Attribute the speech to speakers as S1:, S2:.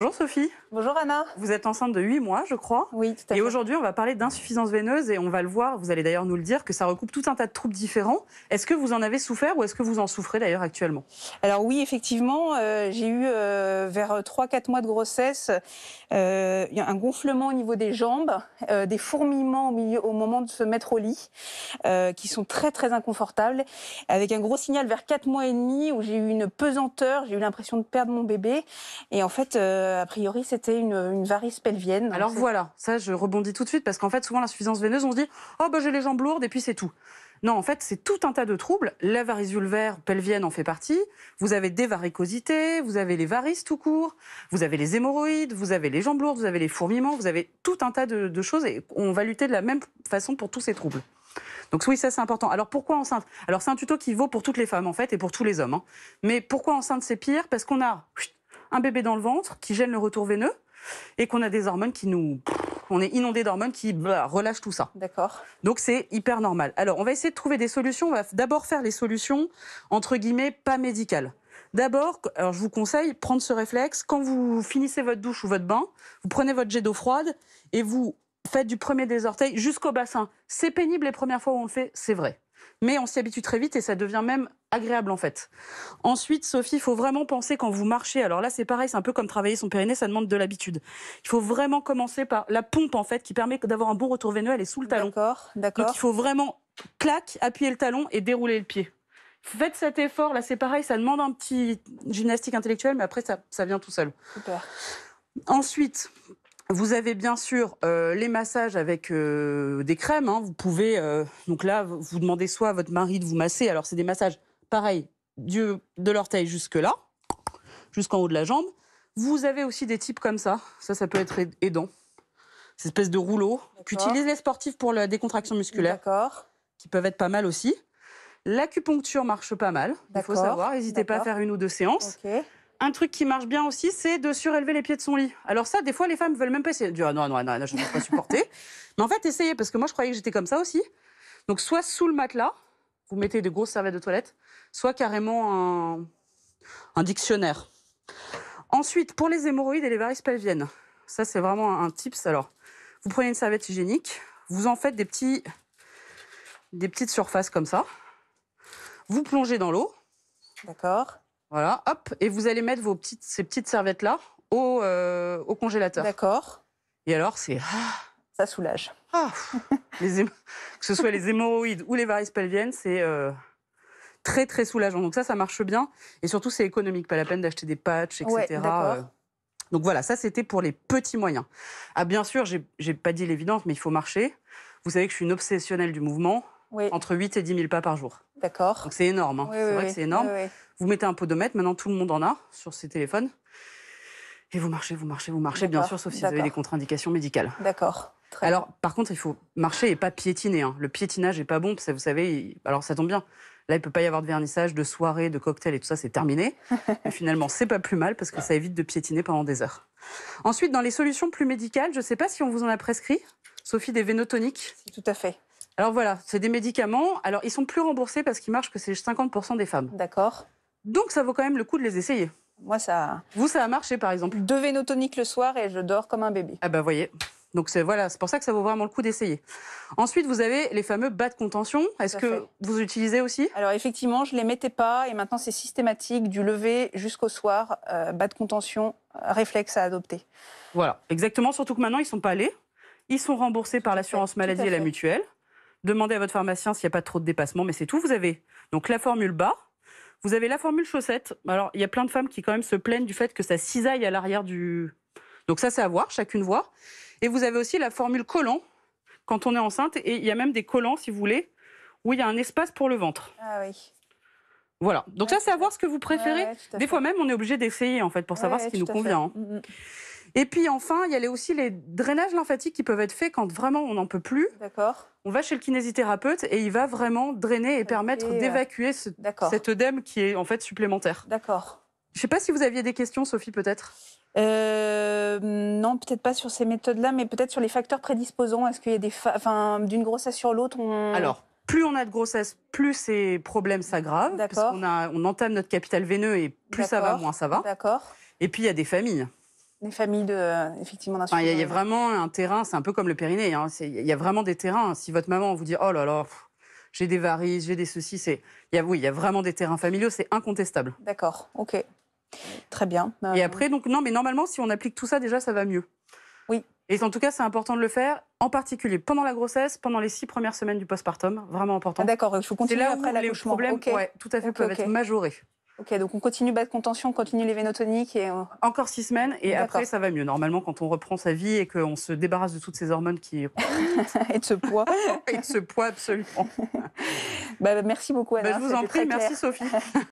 S1: Bonjour Sophie. Bonjour Anna. Vous êtes enceinte de 8 mois, je crois. Oui, tout à fait. Et aujourd'hui, on va parler d'insuffisance veineuse et on va le voir, vous allez d'ailleurs nous le dire, que ça recoupe tout un tas de troubles différents. Est-ce que vous en avez souffert ou est-ce que vous en souffrez d'ailleurs actuellement Alors oui, effectivement, euh, j'ai eu euh, vers 3-4 mois de
S2: grossesse euh, un gonflement au niveau des jambes, des fourmillements au, milieu, au moment de se mettre au lit, qui sont très très inconfortables, avec un gros signal vers 4 mois et demi où j'ai eu une pesanteur, j'ai eu l'impression de perdre mon bébé. Et en fait euh, a priori, c'était une, varice pelvienne. Alors voilà,
S1: ça, je rebondis tout de suite parce qu'en fait, souvent, l'insuffisance veineuse, on se dit Oh, bah, j'ai les jambes lourdes et puis c'est tout. Non, en fait, c'est tout un tas de troubles. La varice vulvaire pelvienne en fait partie. Vous avez des varicosités, vous avez les varices tout court, vous avez les hémorroïdes, vous avez les jambes lourdes, vous avez les fourmillements, vous avez tout un tas de, choses et on va lutter de la même façon pour tous ces troubles. Donc oui, ça c'est important. Alors pourquoi enceinte Alors c'est un tuto qui vaut pour toutes les femmes en fait et pour tous les hommes. Hein. Mais pourquoi enceinte c'est pire Parce qu'on a un bébé dans le ventre qui gêne le retour veineux et qu'on a des hormones qui nous on est inondé d'hormones qui relâche bah, relâchent tout ça. D'accord. Donc c'est hyper normal. Alors on va essayer de trouver des solutions. On va d'abord faire les solutions entre guillemets pas médicales. D'abord, alors je vous conseille prendre ce réflexe quand vous finissez votre douche ou votre bain, vous prenez votre jet d'eau froide et vous faites du premier des orteils jusqu'au bassin. C'est pénible les premières fois où on le fait, c'est vrai. Mais on s'y habitue très vite et ça devient même agréable en fait. Ensuite, Sophie, il faut vraiment penser quand vous marchez. Alors là, c'est pareil, c'est un peu comme travailler son périnée, ça demande de l'habitude. Il faut vraiment commencer par la pompe en fait, qui permet d'avoir un bon retour veineux. Elle est sous le talon. D'accord, d'accord. Donc il faut vraiment clac, appuyer le talon et dérouler le pied. Faites cet effort. Là, c'est pareil, ça demande un petit gymnastique intellectuel mais après ça, ça vient tout seul. Super. Ensuite, vous avez bien sûr euh, les massages avec euh, des crèmes. Hein. Vous pouvez, euh, donc là, vous demandez soit à votre mari de vous masser. Alors, c'est des massages pareil, du, de l'orteil jusque-là, jusqu'en haut de la jambe. Vous avez aussi des types comme ça. Ça, ça peut être aidant. Ces espèce de rouleau qu'utilisent les sportifs pour la décontraction musculaire. D'accord. Qui peuvent être pas mal aussi. L'acupuncture marche pas mal. Il faut savoir. N'hésitez pas à faire une ou deux séances. Un truc qui marche bien aussi, c'est de surélever les pieds de son lit. Alors ça, des fois, les femmes veulent même pas essayer. Ah, non, non, non, je ne peux pas supporter. Mais en fait, essayez, parce que moi, je croyais que j'étais comme ça aussi. Donc, soit sous le matelas, vous mettez des grosses serviettes de toilette, soit carrément un, dictionnaire. Ensuite, pour les hémorroïdes et les varices pelviennes, ça c'est vraiment un tips. Alors, vous prenez une serviette hygiénique, vous en faites des, petites surfaces comme ça, vous plongez dans l'eau. D'accord. Voilà, hop, et vous allez mettre vos petites, ces petites serviettes-là au, euh, congélateur. D'accord. Et alors, c'est. Ah ça soulage. Ah, les que ce soit les hémorroïdes ou les varices pelviennes, c'est. Euh, très très soulageant. Donc ça, ça marche bien. Et surtout, c'est économique, pas la peine d'acheter des patchs, etc. Euh. donc voilà, ça c'était pour les petits moyens. Ah bien sûr, j'ai pas dit l'évidence, mais il faut marcher. Vous savez que je suis une obsessionnelle du mouvement. Entre 8 et 10 000 pas par jour. D'accord. Donc c'est énorme. Hein. c'est vrai que c'est énorme. Vous mettez un podomètre, maintenant tout le monde en a sur ses téléphones. Et vous marchez, vous marchez, vous marchez, bien sûr, sauf si vous avez des contre-indications médicales. D'accord. Alors, par contre, il faut marcher et pas piétiner. Hein. Le piétinage n'est pas bon, parce vous savez, alors ça tombe bien. Là, il ne peut pas y avoir de vernissage, de soirée, de cocktail et tout ça, c'est terminé. Mais finalement, c'est pas plus mal parce que ah. ça évite de piétiner pendant des heures. Ensuite, dans les solutions plus médicales, je ne sais pas si on vous en a prescrit, Sophie, des vénotoniques. Tout à fait. Alors voilà, c'est des médicaments. Alors, ils sont plus remboursés parce qu'ils marchent que c'est 50% des femmes. D'accord. Donc, ça vaut quand même le coup de les essayer. Moi, ça. Vous, ça a marché, par exemple Deux vénotoniques le soir et je dors comme un bébé. Ah, bah, voyez. Donc c'est voilà, c'est pour ça que ça vaut vraiment le coup d'essayer. Ensuite, vous avez les fameux bas de contention. Est-ce que vous utilisez aussi Alors effectivement, je les mettais pas
S2: et maintenant c'est systématique du lever jusqu'au soir, euh, bas de contention, euh, réflexe à
S1: adopter. Voilà, exactement. Surtout que maintenant ils sont pas allés, ils sont remboursés par l'assurance maladie et la mutuelle. Demandez à votre pharmacien s'il n'y a pas trop de dépassement, mais c'est tout. Vous avez donc la formule bas, vous avez la formule chaussette. Alors, il y a plein de femmes qui quand même se plaignent du fait que ça cisaille à l'arrière du... Donc ça, c'est à voir, chacune voit. Et vous avez aussi la formule collant quand on est enceinte. Et il y a même des collants, si vous voulez, où il y a un espace pour le ventre. Ah oui. Voilà. Donc ça, c'est à voir ce que vous préférez. des fois même, on est obligé d'essayer en fait pour savoir ce qui nous convient. Hein. Mm, mm. Et puis enfin, il y a aussi les drainages lymphatiques qui peuvent être faits quand vraiment on n'en peut plus. D'accord. On va chez le kinésithérapeute et il va vraiment drainer et permettre d'évacuer cet œdème qui est en fait supplémentaire. D'accord. Je ne sais pas si vous aviez des questions, Sophie, peut-être. Euh,
S2: non, peut-être pas sur ces méthodes-là, mais peut-être sur les facteurs prédisposants. Est-ce qu'il y a des, enfin, d'une
S1: grossesse sur l'autre
S2: on... Alors.
S1: Plus on a de grossesse, plus ces problèmes s'aggravent. Parce on entame notre capital veineux et plus ça va, moins ça va. D'accord. Et puis il y a des familles. Des
S2: familles de, euh, effectivement, Il y, a vraiment
S1: un terrain, c'est un peu comme le périnée. Hein, il y a vraiment des terrains. Si votre maman vous dit Oh là là, j'ai des varices, j'ai des soucis, c'est. Il y a, oui, il y a vraiment des terrains familiaux, c'est incontestable. D'accord, ok. Très bien. Et euh, après, donc, non, mais normalement, si on applique tout ça, déjà, ça va mieux. Oui. Et en tout cas, c'est important de le faire, en particulier pendant la grossesse, pendant les six premières semaines du postpartum, vraiment important. Ah, d'accord, il faut continuer là après l'accouchement. Les problèmes, tout à fait, peuvent être majorés.
S2: Ok, donc on continue bas de contention, on continue les vénotoniques et... Encore six semaines et après ça
S1: va mieux. Normalement, quand on reprend sa vie et qu'on se débarrasse de toutes ces hormones qui... et de ce poids. et de ce poids, absolument. Bah, bah, merci beaucoup, Anna. Bah, je vous en prie, merci Sophie.